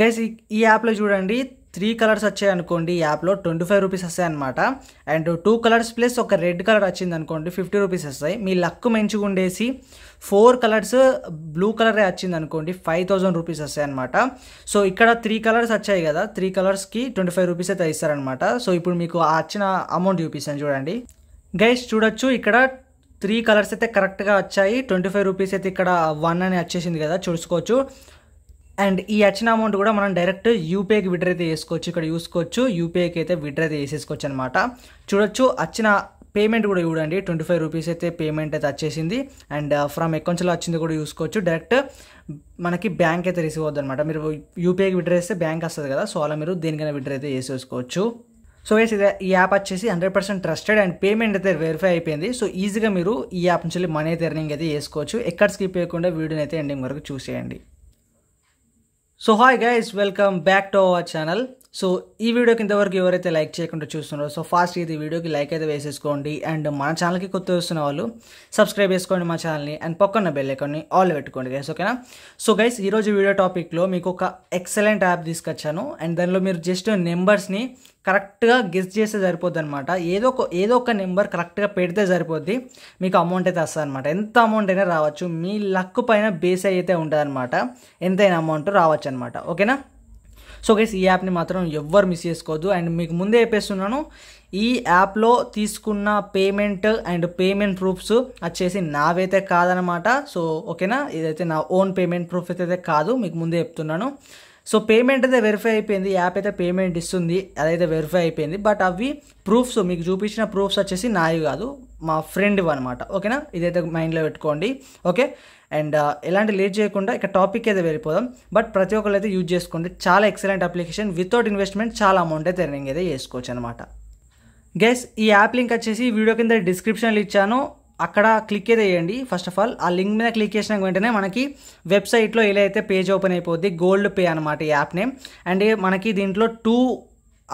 Guys ఈ యాప్లో చూడండి త్రీ కలర్స్ వచ్చాయి అనుకోండి ఈ యాప్లో ట్వంటీ ఫైవ్ రూపీస్ వస్తాయి అనమాట అండ్ టూ కలర్స్ ప్లస్ ఒక రెడ్ కలర్ వచ్చింది అనుకోండి ఫిఫ్టీ రూపీస్ వస్తాయి మీ లక్ మంచిగా ఉండేసి ఫోర్ కలర్స్ బ్లూ కలరే వచ్చింది అనుకోండి ఫైవ్ థౌజండ్ రూపీస్ వస్తాయి అనమాట సో ఇక్కడ త్రీ కలర్స్ వచ్చాయి కదా త్రీ కలర్స్కి ట్వంటీ ఫైవ్ రూపీస్ అయితే ఇస్తారనమాట సో ఇప్పుడు మీకు ఆ వచ్చిన అమౌంట్ చూపిస్తాను చూడండి గైస్ చూడొచ్చు ఇక్కడ త్రీ కలర్స్ అయితే కరెక్ట్గా వచ్చాయి ట్వంటీ ఫైవ్ రూపీస్ అయితే ఇక్కడ వన్ అని వచ్చేసింది కదా చూసుకోవచ్చు అండ్ ఈ వచ్చిన అమౌంట్ కూడా మనం డైరెక్ట్ యూపీఐకి విడ్రా అయితే వేసుకోవచ్చు ఇక్కడ చూసుకోవచ్చు యూపీఐకి అయితే విడ్రా అయితే వేసేసుకోవచ్చు అనమాట చూడొచ్చు వచ్చిన పేమెంట్ కూడా చూడండి ట్వంటీ ఫైవ్ రూపీస్ అయితే పేమెంట్ అయితే వచ్చేసింది అండ్ ఫ్రమ్ uh, అకౌంట్స్లో వచ్చింది కూడా చూసుకోవచ్చు డైరెక్ట్ మనకి బ్యాంక్ అయితే రిసీవ్ అవుతుంది అనమాట మీరు యూపీఐకి విడ్రా చేస్తే బ్యాంక్ వస్తుంది కదా సో అలా మీరు దేనికైనా విడ్రా అయితే వేసేసుకోవచ్చు సో వేసి ఈ యాప్ వచ్చేసి hundred percent trusted and payment అయితే వెరిఫై అయిపోయింది సో ఈజీగా మీరు ఈ యాప్ నుంచి మనీ అయితే ఎర్నింగ్ అయితే వేసుకోవచ్చు ఎక్కడ స్కిప్ చేయకుండా వీడియోని అయితే ఎండింగ్ వరకు చూసేయండి So hi guys, welcome back to our channel. So ఈ వీడియోకి ఇంతవరకు ఎవరైతే లైక్ చేయకుండా చూస్తున్నారో సో ఫాస్ట్ ఇది వీడియోకి లైక్ అయితే వేసేసుకోండి అండ్ మన ఛానల్కి కొత్త వస్తున్న వాళ్ళు సబ్స్క్రైబ్ చేసుకోండి మా ఛానల్ని అండ్ పక్కన బెల్ ఐకాన్ని ఆల్ పెట్టుకోండి గైస్ ఓకేనా సో గైస్ ఈరోజు వీడియో టాపిక్లో మీకు ఒక ఎక్సలెంట్ యాప్ తీసుకొచ్చాను అండ్ దానిలో మీరు జస్ట్ నెంబర్స్ని కరెక్ట్గా గెస్ చేస్తే సరిపోద్ది అనమాట ఏదో ఒక ఏదో ఒక నెంబర్ కరెక్ట్గా పెడితే సరిపోద్ది మీకు అమౌంట్ అయితే వస్తుంది అనమాట ఎంత అమౌంట్ అయినా రావచ్చు మీ లక్ పైన బేస్ అయితే ఉంటుంది అనమాట ఎంతైనా అమౌంట్ రావచ్చు అనమాట ఓకేనా సో గైస్ ఈ యాప్ని మాత్రం ఎవ్వరు మిస్ చేసుకోవద్దు అండ్ మీకు ముందే చెప్పేస్తున్నాను ఈ యాప్లో తీసుకున్న పేమెంట్ అండ్ పేమెంట్ ప్రూఫ్స్ వచ్చేసి నావైతే కాదనమాట సో ఓకేనా ఇదైతే నా ఓన్ పేమెంట్ ప్రూఫ్ అయితే కాదు మీకు ముందే చెప్తున్నాను సో పేమెంట్ అయితే వెరిఫై అయిపోయింది యాప్ అయితే పేమెంట్ ఇస్తుంది అదైతే వెరిఫై అయిపోయింది బట్ అవి ప్రూఫ్స్ మీకు చూపించిన ప్రూఫ్స్ వచ్చేసి నావి కాదు మా ఫ్రెండ్ అనమాట ఓకేనా ఇదైతే మైండ్లో పెట్టుకోండి ఓకే అండ్ ఎలాంటి లేట్ చేయకుండా ఇక టాపిక్ అయితే వెళ్ళిపోదాం బట్ ప్రతి ఒక్కరు అయితే యూజ్ చేసుకోండి చాలా ఎక్సలెంట్ అప్లికేషన్ వితౌట్ ఇన్వెస్ట్మెంట్ చాలా అమౌంట్ అయితే ఎర్నింగ్ అయితే చేసుకోవచ్చు అనమాట గెస్ ఈ యాప్ లింక్ వచ్చేసి వీడియో కింద డిస్క్రిప్షన్లో ఇచ్చాను అక్కడ క్లిక్ అయితే వేయండి ఫస్ట్ ఆఫ్ ఆల్ ఆ లింక్ మీద క్లిక్ చేసిన వెంటనే మనకి వెబ్సైట్లో ఎలా అయితే పేజ్ ఓపెన్ అయిపోద్ది గోల్డ్ పే అనమాట ఈ యాప్ నేమ్ అండ్ మనకి దీంట్లో టూ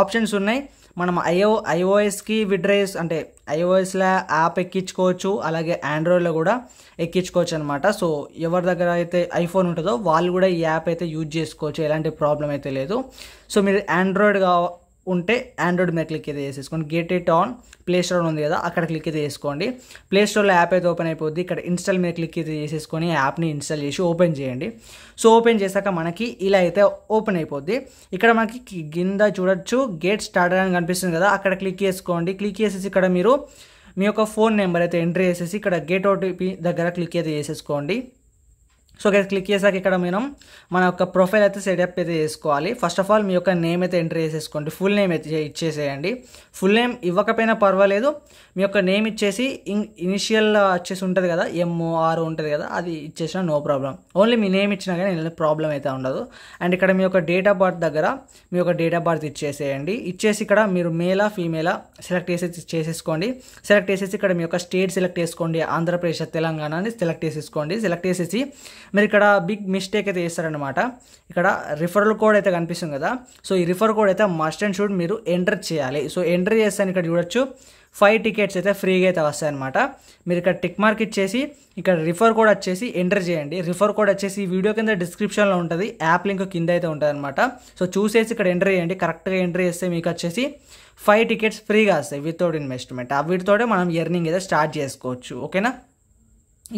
ఆప్షన్స్ ఉన్నాయి మనం ఐఓ ఐఓఎస్కి విడ్రేస్ అంటే ఐఓఎస్లో యాప్ ఎక్కించుకోవచ్చు అలాగే ఆండ్రాయిడ్లో కూడా ఎక్కించుకోవచ్చు అనమాట సో ఎవరి దగ్గర అయితే ఐఫోన్ ఉంటుందో వాళ్ళు కూడా ఈ యాప్ అయితే యూజ్ చేసుకోవచ్చు ఎలాంటి ప్రాబ్లం అయితే లేదు సో మీరు ఆండ్రాయిడ్ కావ ఉంటే ఆండ్రాయిడ్ మీద క్లిక్ అయితే చేసేసుకోండి get it on play store ఉంది కదా అక్కడ క్లిక్ అయితే చేసుకోండి ప్లే స్టోర్లో యాప్ అయితే ఓపెన్ అయిపోద్ది ఇక్కడ ఇన్స్టాల్ మీద క్లిక్ అయితే చేసేసుకొని యాప్ని ఇన్స్టాల్ చేసి ఓపెన్ చేయండి సో ఓపెన్ చేశాక మనకి ఇలా అయితే ఓపెన్ అయిపోద్ది ఇక్కడ మనకి కింద చూడొచ్చు గేట్ స్టార్ట్ అని కనిపిస్తుంది కదా అక్కడ క్లిక్ చేసుకోండి క్లిక్ చేసేసి ఇక్కడ మీరు మీ యొక్క ఫోన్ నెంబర్ అయితే ఎంట్రీ చేసేసి ఇక్కడ గేట్ ఓటీపీ దగ్గర క్లిక్ అయితే చేసేసుకోండి సో ఇక్కడ క్లిక్ చేశాక ఇక్కడ మనం మన యొక్క ప్రొఫైల్ అయితే సెటప్ అయితే చేసుకోవాలి ఫస్ట్ ఆఫ్ ఆల్ మీ యొక్క నేమ్ అయితే ఎంటర్ చేసేసుకోండి ఫుల్ నేమ్ అయితే ఇచ్చేసేయండి ఫుల్ నేమ్ ఇవ్వకపోయినా పర్వాలేదు మీ యొక్క నేమ్ ఇచ్చేసి ఇనిషియల్ వచ్చేసి ఉంటుంది కదా ఎంఓఆర్ ఉంటుంది కదా అది ఇచ్చేసిన నో ప్రాబ్లం ఓన్లీ మీ నేమ్ ఇచ్చినా కానీ ప్రాబ్లం అయితే ఉండదు అండ్ ఇక్కడ మీ యొక్క డేట్ ఆఫ్ బర్త్ దగ్గర మీ యొక్క డేట్ ఆఫ్ బర్త్ ఇచ్చేసేయండి ఇచ్చేసి ఇక్కడ మీరు మేలా ఫీమేలా సెలెక్ట్ చేసేసి చేసేసుకోండి సెలెక్ట్ చేసేసి ఇక్కడ మీ యొక్క స్టేట్ సెలెక్ట్ చేసుకోండి ఆంధ్రప్రదేశ్ తెలంగాణ అని సెలెక్ట్ చేసేసుకోండి సెలెక్ట్ చేసేసి మీరు ఇక్కడ బిగ్ మిస్టేక్ అయితే చేస్తారనమాట ఇక్కడ రిఫరల్ కోడ్ అయితే కనిపిస్తుంది కదా సో ఈ రిఫర్ కోడ్ అయితే మస్ట్ అండ్ షూడ్ మీరు ఎంటర్ చేయాలి సో ఎంటర్ చేస్తాను ఇక్కడ చూడొచ్చు ఫైవ్ టికెట్స్ అయితే ఫ్రీగా అయితే వస్తాయి అనమాట మీరు ఇక్కడ టిక్ మార్క్ ఇచ్చేసి ఇక్కడ రిఫర్ కోడ్ వచ్చేసి ఎంటర్ చేయండి రిఫర్ కోడ్ వచ్చేసి వీడియో కింద డిస్క్రిప్షన్లో ఉంటుంది యాప్ లింక్ కింద అయితే ఉంటుంది అనమాట సో చూసేసి ఇక్కడ ఎంటర్ చేయండి కరెక్ట్గా ఎంటర్ చేస్తే మీకు వచ్చేసి ఫైవ్ టికెట్స్ ఫ్రీగా వస్తాయి వితౌట్ ఇన్వెస్ట్మెంట్ ఆ వీటితోటే మనం ఎర్నింగ్ అయితే స్టార్ట్ చేసుకోవచ్చు ఓకేనా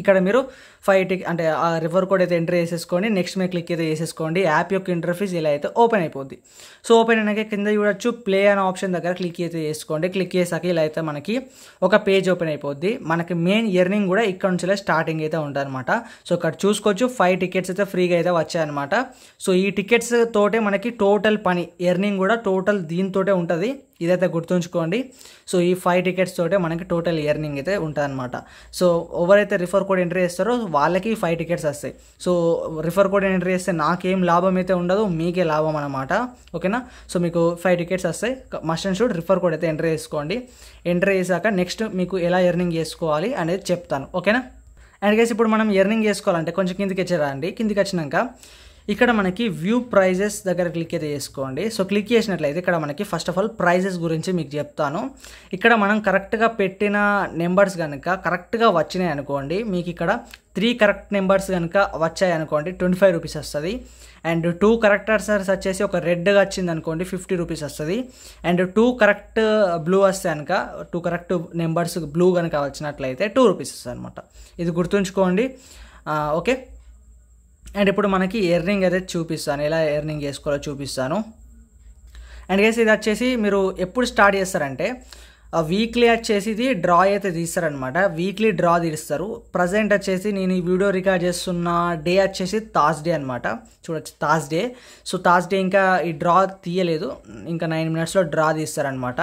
ఇక్కడ మీరు ఫైవ్ టిక్ అంటే ఆ రివర్ కోడ్ అయితే ఎంటర్ చేసేసుకోండి నెక్స్ట్ మీద క్లిక్ అయితే చేసేసుకోండి యాప్ యొక్క ఇంటర్ఫీస్ ఇలా అయితే ఓపెన్ అయిపోద్ది సో ఓపెన్ అయినాక కింద చూడొచ్చు ప్లే అనే ఆప్షన్ దగ్గర క్లిక్ అయితే చేసుకోండి క్లిక్ చేసాక ఇలా అయితే మనకి ఒక పేజ్ ఓపెన్ అయిపోద్ది మనకి మెయిన్ ఎర్నింగ్ కూడా ఇక్కడ నుంచి స్టార్టింగ్ అయితే ఉంటుందన్నమాట సో ఇక్కడ చూసుకోవచ్చు ఫైవ్ టికెట్స్ అయితే ఫ్రీగా అయితే వచ్చాయన్నమాట సో ఈ టికెట్స్ తోటే మనకి టోటల్ పని ఎర్నింగ్ కూడా టోటల్ దీంతోటే ఉంటుంది ఇదైతే గుర్తుంచుకోండి సో ఈ ఫైవ్ టికెట్స్ తోటే మనకి టోటల్ ఇయర్నింగ్ అయితే ఉంటుంది అనమాట సో ఎవరైతే రిఫర్ రిఫర్ కోడ్ ఎంట్రీ చేస్తారో వాళ్ళకి ఫైవ్ టికెట్స్ వస్తాయి సో రిఫర్ కోడ్ ఎంట్రీ చేస్తే నాకేం లాభం అయితే ఉండదు మీకే లాభం అనమాట ఓకేనా సో మీకు ఫైవ్ టికెట్స్ వస్తాయి must and should refer code అయితే ఎంట్రీ చేసుకోండి ఎంట్రీ చేశాక నెక్స్ట్ మీకు ఎలా ఎర్నింగ్ చేసుకోవాలి అనేది చెప్తాను ఓకేనా అండ్ గేస్ ఇప్పుడు మనం ఎర్నింగ్ చేసుకోవాలంటే కొంచెం కిందికి వచ్చారా అండి కిందికి వచ్చినాక ఇక్కడ మనకి వ్యూ ప్రైజెస్ దగ్గర క్లిక్ అయితే చేసుకోండి సో క్లిక్ చేసినట్లయితే ఇక్కడ మనకి ఫస్ట్ ఆఫ్ ఆల్ ప్రైజెస్ గురించి మీకు చెప్తాను ఇక్కడ మనం కరెక్ట్గా పెట్టిన నెంబర్స్ కనుక కరెక్ట్గా వచ్చినాయి అనుకోండి మీకు ఇక్కడ త్రీ కరెక్ట్ నెంబర్స్ కనుక వచ్చాయి అనుకోండి ట్వంటీ ఫైవ్ రూపీస్ వస్తుంది అండ్ టూ కరెక్ట్ ఆన్సర్స్ వచ్చేసి ఒక రెడ్గా వచ్చింది అనుకోండి ఫిఫ్టీ రూపీస్ వస్తుంది అండ్ టూ కరెక్ట్ బ్లూ వస్తే కనుక టూ కరెక్ట్ నెంబర్స్ బ్లూ కనుక వచ్చినట్లయితే టూ రూపీస్ వస్తుంది అనమాట ఇది గుర్తుంచుకోండి ఓకే uh, అండ్ ఇప్పుడు మనకి ఎర్నింగ్ అయితే చూపిస్తాను ఎలా ఎర్నింగ్ చేసుకోవాలో చూపిస్తాను అండ్ గేస్ ఇది వచ్చేసి మీరు ఎప్పుడు స్టార్ట్ చేస్తారంటే వీక్లీ వచ్చేసి ఇది డ్రా అయితే తీస్తారనమాట వీక్లీ డ్రా తీస్తారు ప్రజెంట్ వచ్చేసి నేను ఈ వీడియో రికార్డ్ చేస్తున్న డే వచ్చేసి థర్స్డే అనమాట చూడొచ్చు థర్స్డే సో థర్స్డే ఇంకా ఈ డ్రా తీయలేదు ఇంకా నైన్ మినిట్స్లో డ్రా తీస్తారనమాట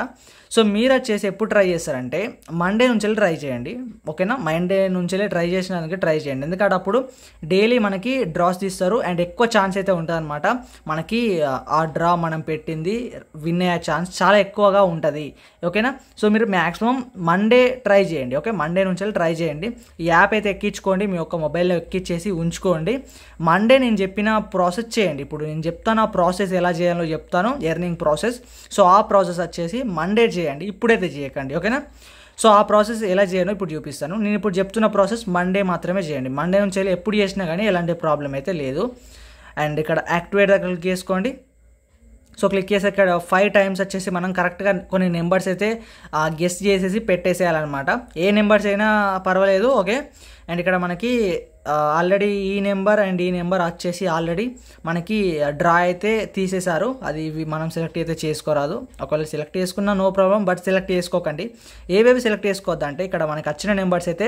సో మీరు వచ్చేసి ఎప్పుడు ట్రై చేస్తారంటే మండే నుంచి ట్రై చేయండి ఓకేనా మండే నుంచి ట్రై చేసినందుకు ట్రై చేయండి ఎందుకంటే అప్పుడు డైలీ మనకి డ్రాస్ తీస్తారు అండ్ ఎక్కువ ఛాన్స్ అయితే ఉంటుందన్నమాట మనకి ఆ డ్రా మనం పెట్టింది విన్ అయ్యే ఛాన్స్ చాలా ఎక్కువగా ఉంటుంది ఓకేనా సో మీరు మ్యాక్సిమం మండే ట్రై చేయండి ఓకే మండే నుంచి ట్రై చేయండి ఈ యాప్ అయితే ఎక్కించుకోండి మీ యొక్క మొబైల్లో ఎక్కించేసి ఉంచుకోండి మండే నేను చెప్పిన ప్రాసెస్ చేయండి ఇప్పుడు నేను చెప్తాను ఆ ప్రాసెస్ ఎలా చేయాలో చెప్తాను ఎర్నింగ్ ప్రాసెస్ సో ఆ ప్రాసెస్ వచ్చేసి మండే చేయండి చేయండి ఇప్పుడైతే చేయకండి ఓకేనా సో ఆ ప్రాసెస్ ఎలా చేయను ఇప్పుడు చూపిస్తాను నేను ఇప్పుడు చెప్తున్న ప్రాసెస్ మండే మాత్రమే చేయండి మండే నుంచి వెళ్ళి ఎప్పుడు చేసినా కానీ ఎలాంటి ప్రాబ్లం అయితే లేదు అండ్ ఇక్కడ యాక్టివేట్ దగ్గర క్లిక్ చేసుకోండి సో క్లిక్ చేసి ఇక్కడ ఫైవ్ టైమ్స్ వచ్చేసి మనం కరెక్ట్గా కొన్ని నెంబర్స్ అయితే గెస్ట్ చేసేసి పెట్టేసేయాలన్నమాట ఏ నెంబర్స్ అయినా పర్వాలేదు ఓకే అండ్ ఇక్కడ మనకి ఆల్రెడీ ఈ నెంబర్ అండ్ ఈ నెంబర్ వచ్చేసి ఆల్రెడీ మనకి డ్రా అయితే తీసేశారు అది మనం సెలెక్ట్ అయితే చేసుకోరాదు ఒకవేళ సెలెక్ట్ చేసుకున్నా నో ప్రాబ్లం బట్ సెలెక్ట్ చేసుకోకండి ఏవేవి సెలెక్ట్ చేసుకోవద్దంటే ఇక్కడ మనకి వచ్చిన నెంబర్స్ అయితే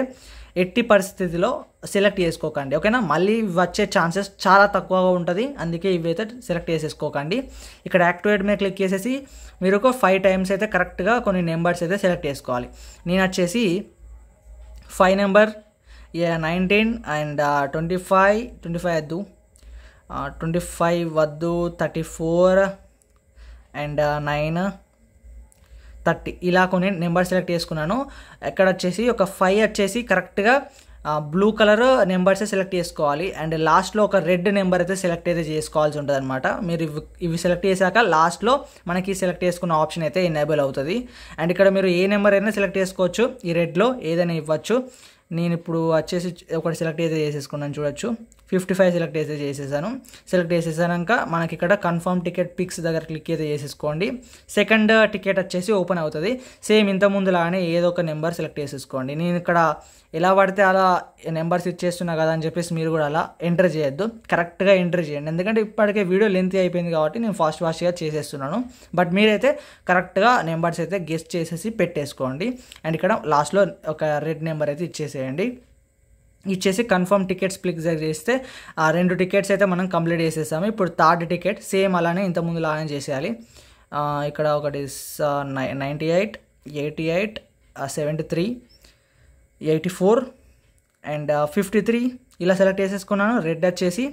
ఎట్టి పరిస్థితిలో సెలెక్ట్ చేసుకోకండి ఓకేనా మళ్ళీ వచ్చే ఛాన్సెస్ చాలా తక్కువగా ఉంటుంది అందుకే ఇవైతే సెలెక్ట్ చేసేసుకోకండి ఇక్కడ యాక్టివేట్ మీద క్లిక్ చేసేసి మీరు ఒక ఫైవ్ టైమ్స్ అయితే కరెక్ట్గా కొన్ని నెంబర్స్ అయితే సెలెక్ట్ చేసుకోవాలి నేను వచ్చేసి five number nineteen and twenty five twenty five వద్దు ట్వంటీ ఫైవ్ వద్దు thirty four and nine thirty ఇలా కొన్ని నెంబర్ సెలెక్ట్ చేసుకున్నాను ఎక్కడ వచ్చేసి ఒక ఫైవ్ వచ్చేసి కరెక్ట్గా బ్లూ కలర్ నెంబర్సే సెలెక్ట్ చేసుకోవాలి అండ్ లాస్ట్లో ఒక రెడ్ నెంబర్ అయితే సెలెక్ట్ అయితే చేసుకోవాల్సి ఉంటుంది అనమాట మీరు ఇవి సెలెక్ట్ చేశాక లాస్ట్లో మనకి సెలెక్ట్ చేసుకున్న ఆప్షన్ అయితే ఎనేబుల్ అవుతుంది అండ్ ఇక్కడ మీరు ఏ నెంబర్ అయినా సెలెక్ట్ చేసుకోవచ్చు ఈ రెడ్లో ఏదైనా ఇవ్వచ్చు నేను ఇప్పుడు వచ్చేసి ఒకటి సెలెక్ట్ అయితే చేసేసుకున్నాను చూడొచ్చు ఫిఫ్టీ ఫైవ్ సెలెక్ట్ అయితే చేసేసాను సెలెక్ట్ చేసేసాక మనకి ఇక్కడ కన్ఫర్మ్ టికెట్ పిక్స్ దగ్గర క్లిక్ అయితే చేసేసుకోండి సెకండ్ టికెట్ వచ్చేసి ఓపెన్ అవుతుంది సేమ్ ఇంతకుముందు లాగానే ఏదో ఒక నెంబర్ సెలెక్ట్ చేసేసుకోండి నేను ఇక్కడ ఎలా పడితే అలా నెంబర్స్ ఇచ్చేస్తున్నా కదా అని చెప్పేసి మీరు కూడా అలా ఎంటర్ చేయొద్దు కరెక్ట్గా ఎంటర్ చేయండి ఎందుకంటే ఇప్పటికే వీడియో లెంత్ అయిపోయింది కాబట్టి నేను ఫాస్ట్ ఫాస్ట్గా చేసేస్తున్నాను బట్ మీరైతే కరెక్ట్గా నెంబర్స్ అయితే గెస్ట్ చేసేసి పెట్టేసుకోండి అండ్ ఇక్కడ లాస్ట్లో ఒక రెడ్ నెంబర్ అయితే ఇచ్చేసి ఇచ్చేసేయండి ఇచ్చేసి కన్ఫర్మ్ టికెట్స్ క్లిక్ చేస్తే ఆ రెండు టికెట్స్ అయితే మనం కంప్లీట్ చేసేసాము ఇప్పుడు థర్డ్ టికెట్ సేమ్ అలానే ఇంతకుముందు లానే చేసేయాలి ఇక్కడ ఒకటి ninety eight eighty eight seventy three eighty four and fifty three ఇలా సెలెక్ట్ చేసేసుకున్నాను రెడ్ వచ్చేసి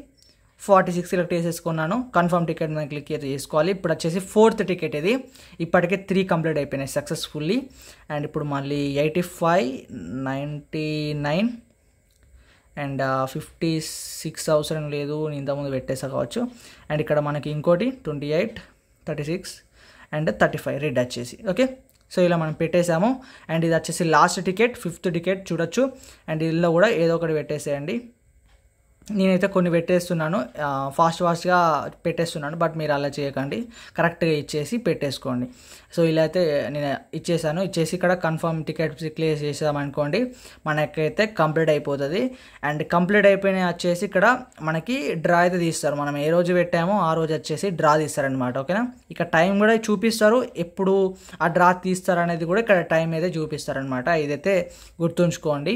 ఫార్టీ సిక్స్ సెలెక్ట్ చేసేసుకున్నాను కన్ఫర్మ్ టికెట్ మీద క్లిక్ చేసుకోవాలి ఇప్పుడు వచ్చేసి ఫోర్త్ టికెట్ ఇది ఇప్పటికే త్రీ కంప్లీట్ అయిపోయినాయి సక్సెస్ఫుల్లీ అండ్ ఇప్పుడు మళ్ళీ eighty five ninety nine and fifty six అవసరం లేదు నేను ఇంతకుముందు పెట్టేసా కావచ్చు అండ్ ఇక్కడ మనకి ఇంకోటి twenty eight thirty six and thirty five red వచ్చేసి ఓకే సో ఇలా మనం పెట్టేసాము అండ్ ఇది వచ్చేసి లాస్ట్ టికెట్ ఫిఫ్త్ టికెట్ చూడొచ్చు అండ్ ఇందులో కూడా ఏదో ఒకటి పెట్టేసేయండి నేనైతే కొన్ని పెట్టేస్తున్నాను ఫాస్ట్ ఫాస్ట్గా పెట్టేస్తున్నాను బట్ మీరు అలా చేయకండి కరెక్ట్గా ఇచ్చేసి పెట్టేసుకోండి సో ఇలా అయితే నేను ఇచ్చేసాను ఇచ్చేసి ఇక్కడ కన్ఫర్మ్ టికెట్ క్లియర్ చేసామనుకోండి మనకైతే కంప్లీట్ అయిపోతుంది అండ్ కంప్లీట్ అయిపోయిన వచ్చేసి ఇక్కడ మనకి డ్రా అయితే తీస్తారు మనం ఏ రోజు పెట్టామో ఆ రోజు వచ్చేసి డ్రా తీస్తారనమాట ఓకేనా ఇక టైం కూడా చూపిస్తారు ఎప్పుడు ఆ డ్రా తీస్తారు అనేది కూడా ఇక్కడ టైం అయితే చూపిస్తారనమాట ఇదైతే గుర్తుంచుకోండి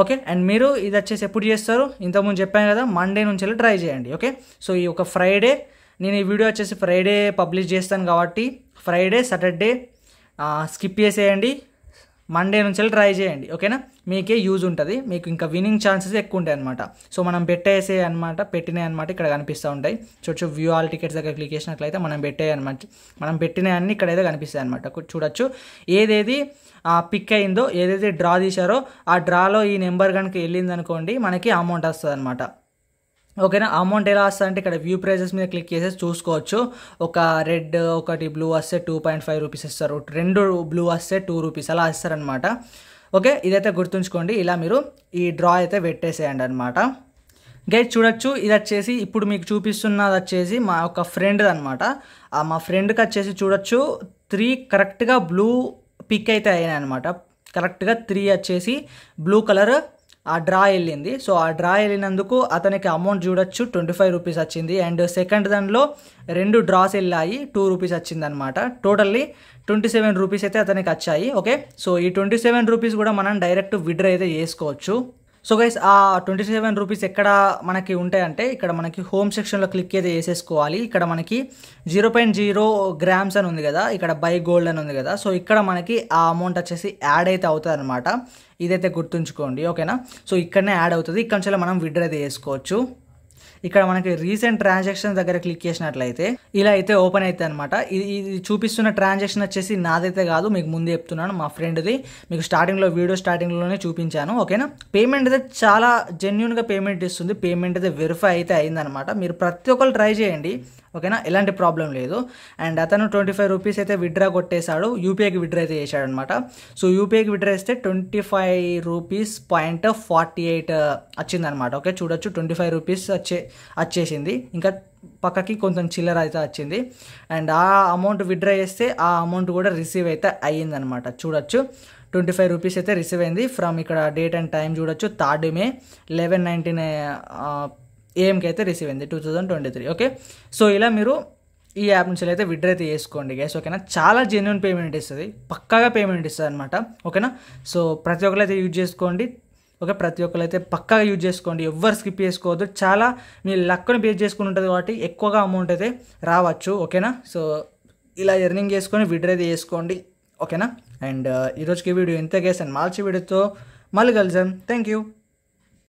ఓకే అండ్ మీరు ఇది వచ్చేసి ఎప్పుడు చేస్తారు ఇంతకుముందు చెప్పాను కదా మండే నుంచి వెళ్ళి ట్రై చేయండి ఓకే సో ఈ ఒక ఫ్రైడే నేను ఈ వీడియో వచ్చేసి ఫ్రైడే పబ్లిష్ చేస్తాను కాబట్టి ఫ్రైడే సాటర్డే స్కిప్ చేసేయండి మండే నుంచి ట్రై చేయండి ఓకేనా మీకే యూజ్ ఉంటుంది మీకు ఇంకా విన్నింగ్ ఛాన్సెస్ ఎక్కువ ఉంటాయి అనమాట సో మనం పెట్టేసే అనమాట పెట్టినాయి అనమాట ఇక్కడ కనిపిస్తూ ఉంటాయి చూడొచ్చు వ్యూ ఆల్ టికెట్స్ దగ్గర క్లిక్ చేసినట్లయితే మనం పెట్టాయి అనమాట మనం పెట్టినాయన్నీ ఇక్కడైతే కనిపిస్తాయి అనమాట చూడొచ్చు ఏదేది పిక్ అయిందో ఏదైతే డ్రా తీశారో ఆ డ్రాలో ఈ నెంబర్ కనుక వెళ్ళిందనుకోండి మనకి అమౌంట్ వస్తుంది అనమాట ఓకేనా అమౌంట్ ఎలా వస్తుందంటే ఇక్కడ వ్యూ ప్రైజెస్ మీద క్లిక్ చేసేసి చూసుకోవచ్చు ఒక రెడ్ ఒకటి బ్లూ వస్తే టూ పాయింట్ ఫైవ్ రూపీస్ ఇస్తారు రెండు బ్లూ వస్తే టూ రూపీస్ అలా ఇస్తారనమాట ఓకే ఇదైతే గుర్తుంచుకోండి ఇలా మీరు ఈ డ్రా అయితే పెట్టేసేయండి అనమాట గైడ్ చూడొచ్చు ఇది వచ్చేసి ఇప్పుడు మీకు చూపిస్తున్నది వచ్చేసి మా ఒక ఫ్రెండ్ అనమాట మా ఫ్రెండ్కి వచ్చేసి చూడొచ్చు త్రీ కరెక్ట్గా బ్లూ పిక్ అయితే అయినాయి అనమాట కరెక్ట్గా త్రీ వచ్చేసి బ్లూ కలర్ ఆ డ్రా వెళ్ళింది సో ఆ డ్రా వెళ్ళినందుకు అతనికి అమౌంట్ చూడొచ్చు ట్వంటీ ఫైవ్ రూపీస్ వచ్చింది అండ్ సెకండ్ దానిలో రెండు డ్రాస్ వెళ్ళాయి టూ రూపీస్ వచ్చింది అనమాట టోటల్లీ ట్వంటీ సెవెన్ రూపీస్ అయితే అతనికి వచ్చాయి ఓకే సో ఈ ట్వంటీ సెవెన్ రూపీస్ కూడా మనం డైరెక్ట్ విడ్రా అయితే చేసుకోవచ్చు సో గైస్ ఆ ట్వంటీ సెవెన్ రూపీస్ ఎక్కడ మనకి ఉంటాయంటే ఇక్కడ మనకి హోమ్ సెక్షన్లో క్లిక్ అయితే వేసేసుకోవాలి ఇక్కడ మనకి జీరో పాయింట్ జీరో గ్రామ్స్ అని ఉంది కదా ఇక్కడ బై గోల్డ్ అని ఉంది కదా సో ఇక్కడ మనకి ఆ అమౌంట్ వచ్చేసి యాడ్ అయితే అవుతుంది అనమాట ఇదైతే గుర్తుంచుకోండి ఓకేనా సో ఇక్కడనే యాడ్ అవుతుంది ఇక్కడ నుంచి మనం విడ్రా చేసుకోవచ్చు ఇక్కడ మనకి రీసెంట్ ట్రాన్సాక్షన్ దగ్గర క్లిక్ చేసినట్లయితే ఇలా అయితే ఓపెన్ అయితే అనమాట ఇది ఇది చూపిస్తున్న ట్రాన్సాక్షన్ వచ్చేసి నాదైతే కాదు మీకు ముందే చెప్తున్నాను మా ఫ్రెండ్ది మీకు స్టార్టింగ్లో వీడియో స్టార్టింగ్లోనే చూపించాను ఓకేనా పేమెంట్ అయితే చాలా జెన్యున్గా పేమెంట్ ఇస్తుంది పేమెంట్ అయితే వెరిఫై అయితే అయిందనమాట మీరు ప్రతి ఒక్కరు ట్రై చేయండి ఓకేనా ఎలాంటి ప్రాబ్లం లేదు అండ్ అతను ట్వంటీ ఫైవ్ రూపీస్ అయితే విడ్రా కొట్టేశాడు యూపీఐకి విడ్రా అయితే చేశాడు అనమాట సో యూపీఐకి విడ్రా ఇస్తే twenty five rupees point forty eight వచ్చిందనమాట ఓకే చూడొచ్చు ట్వంటీ ఫైవ్ రూపీస్ వచ్చే వచ్చేసింది ఇంకా పక్కకి కొంచెం చిల్లర అయితే వచ్చింది అండ్ ఆ అమౌంట్ విత్డ్రా చేస్తే ఆ అమౌంట్ కూడా రిసీవ్ అయితే అయ్యిందనమాట చూడొచ్చు ట్వంటీ ఫైవ్ రూపీస్ అయితే రిసీవ్ అయింది ఫ్రమ్ ఇక్కడ డేట్ అండ్ టైం చూడొచ్చు థర్డ్ మే లెవెన్ నైన్టీన్ ఏఎంకి అయితే రిసీవ్ అయింది two thousand twenty three okay so ఇలా మీరు ఈ యాప్ నుంచి అయితే విడ్రా అయితే చేసుకోండి గ్యాస్ ఓకేనా చాలా జెన్యున్ పేమెంట్ ఇస్తుంది పక్కాగా పేమెంట్ ఇస్తుంది అనమాట ఓకేనా సో ప్రతి ఒక్కరు అయితే యూజ్ చేసుకోండి ఓకే ప్రతి ఒక్కరు అయితే పక్కాగా యూజ్ చేసుకోండి ఎవ్వరు స్కిప్ చేసుకోవద్దు చాలా మీ లక్ను బేస్ చేసుకుని ఉంటుంది కాబట్టి ఎక్కువగా అమౌంట్ అయితే రావచ్చు ఓకేనా సో ఇలా ఎర్నింగ్ చేసుకొని విడ్రా అయితే చేసుకోండి ఓకేనా అండ్ uh, ఈరోజుకి వీడియో ఇంత గేస్ అండ్ మార్చి వీడియోతో మళ్ళీ కలిసాం థ్యాంక్ యూ